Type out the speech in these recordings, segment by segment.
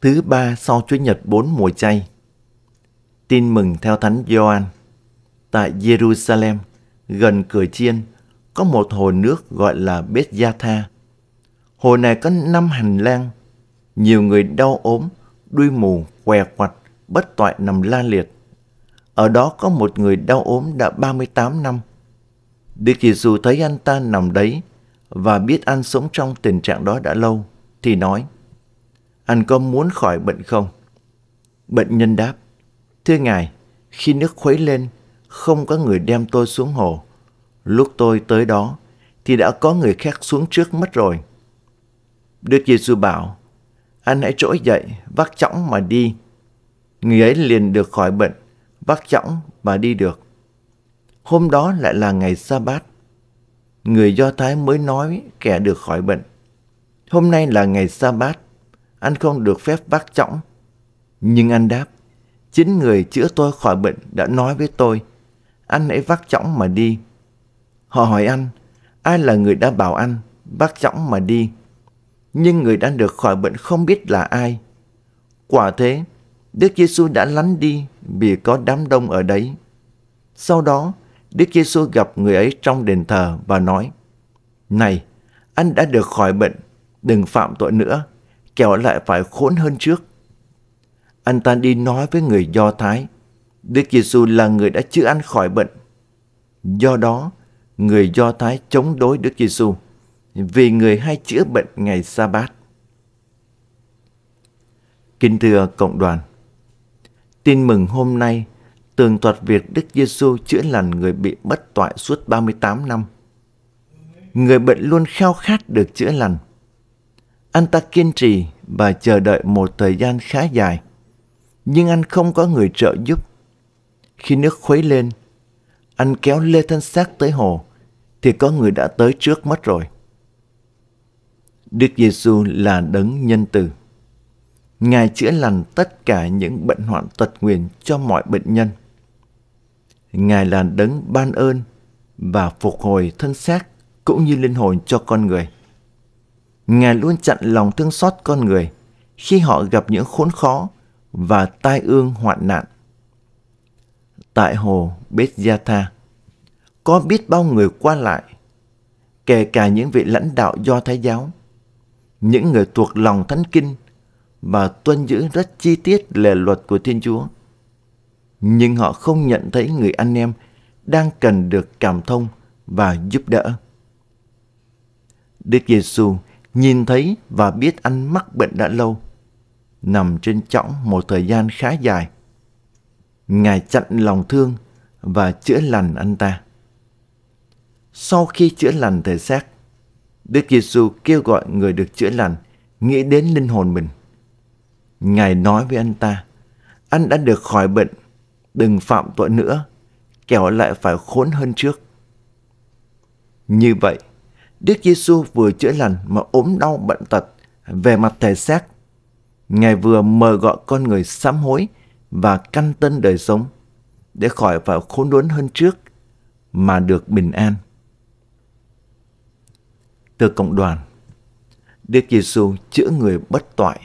thứ ba sau Chúa Nhật bốn mùa chay. Tin mừng theo Thánh Gioan. Tại Jerusalem, gần cửa chiên, có một hồ nước gọi là Bethesda. Hồ này có năm hành lang, nhiều người đau ốm, đuôi mù, què quặt, bất toại nằm la liệt. Ở đó có một người đau ốm đã 38 năm. Đức Giêsu thấy anh ta nằm đấy và biết anh sống trong tình trạng đó đã lâu, thì nói – anh có muốn khỏi bệnh không? Bệnh nhân đáp, thưa ngài, khi nước khuấy lên, không có người đem tôi xuống hồ. Lúc tôi tới đó, thì đã có người khác xuống trước mất rồi. Đức giê Giêsu bảo, anh hãy trỗi dậy, vác chõng mà đi. Người ấy liền được khỏi bệnh, vác chõng và đi được. Hôm đó lại là ngày sa bát. Người Do Thái mới nói kẻ được khỏi bệnh. Hôm nay là ngày sa bát anh không được phép vác chõng. Nhưng anh đáp, chính người chữa tôi khỏi bệnh đã nói với tôi, anh hãy vác chõng mà đi. Họ hỏi anh, ai là người đã bảo anh vác chõng mà đi? Nhưng người đang được khỏi bệnh không biết là ai. Quả thế, Đức Giêsu đã lánh đi vì có đám đông ở đấy. Sau đó, Đức Giêsu gặp người ấy trong đền thờ và nói: "Này, anh đã được khỏi bệnh, đừng phạm tội nữa." kẻo lại phải khốn hơn trước. Anh ta đi nói với người Do Thái, Đức Giêsu là người đã chữa ăn khỏi bệnh. Do đó, người Do Thái chống đối Đức Giêsu vì người hay chữa bệnh ngày sa bát. Kính thưa cộng đoàn, tin mừng hôm nay tường thuật việc Đức Giêsu chữa lành người bị bất toại suốt 38 năm. Người bệnh luôn khao khát được chữa lành – anh ta kiên trì và chờ đợi một thời gian khá dài, nhưng anh không có người trợ giúp. Khi nước khuấy lên, anh kéo lê thân xác tới hồ, thì có người đã tới trước mất rồi. Đức Giêsu là đấng nhân từ. Ngài chữa lành tất cả những bệnh hoạn tật nguyền cho mọi bệnh nhân. Ngài là đấng ban ơn và phục hồi thân xác cũng như linh hồn cho con người. Ngài luôn chặn lòng thương xót con người khi họ gặp những khốn khó và tai ương hoạn nạn. Tại hồ Betjatha, có biết bao người qua lại, kể cả những vị lãnh đạo do Thái giáo, những người thuộc lòng thánh kinh và tuân giữ rất chi tiết lề luật của Thiên Chúa. Nhưng họ không nhận thấy người anh em đang cần được cảm thông và giúp đỡ. Đức Giêsu nhìn thấy và biết anh mắc bệnh đã lâu, nằm trên chõng một thời gian khá dài. Ngài chặn lòng thương và chữa lành anh ta. Sau khi chữa lành thể xác, Đức Giêsu kêu gọi người được chữa lành nghĩ đến linh hồn mình. Ngài nói với anh ta, anh đã được khỏi bệnh, đừng phạm tội nữa, kẻo lại phải khốn hơn trước. Như vậy, Đức Giêsu vừa chữa lành mà ốm đau bệnh tật về mặt thể xác. Ngài vừa mời gọi con người sám hối và căn tân đời sống để khỏi phải khốn đốn hơn trước mà được bình an. Từ cộng đoàn, Đức Giêsu chữa người bất toại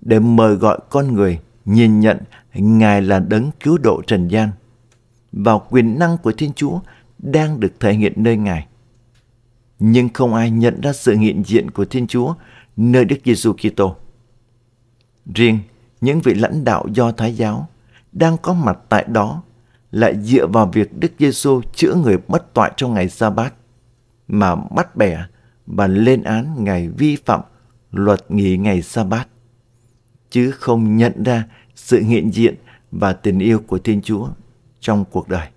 để mời gọi con người nhìn nhận Ngài là đấng cứu độ trần gian và quyền năng của Thiên Chúa đang được thể hiện nơi Ngài nhưng không ai nhận ra sự hiện diện của Thiên Chúa nơi Đức Giêsu Kitô. Riêng những vị lãnh đạo do Thái giáo đang có mặt tại đó lại dựa vào việc Đức Giêsu chữa người bất toại trong ngày sa bát mà bắt bẻ và lên án ngày vi phạm luật nghỉ ngày sa bát chứ không nhận ra sự hiện diện và tình yêu của Thiên Chúa trong cuộc đời.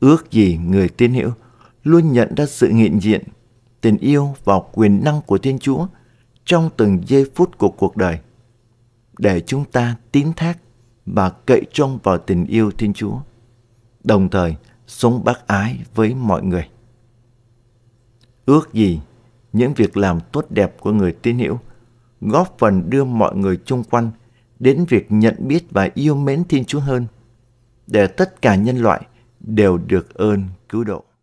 Ước gì người tín hữu luôn nhận ra sự hiện diện, tình yêu và quyền năng của Thiên Chúa trong từng giây phút của cuộc đời để chúng ta tín thác và cậy trông vào tình yêu Thiên Chúa, đồng thời sống bác ái với mọi người. Ước gì những việc làm tốt đẹp của người tín hữu góp phần đưa mọi người chung quanh đến việc nhận biết và yêu mến Thiên Chúa hơn, để tất cả nhân loại đều được ơn cứu độ.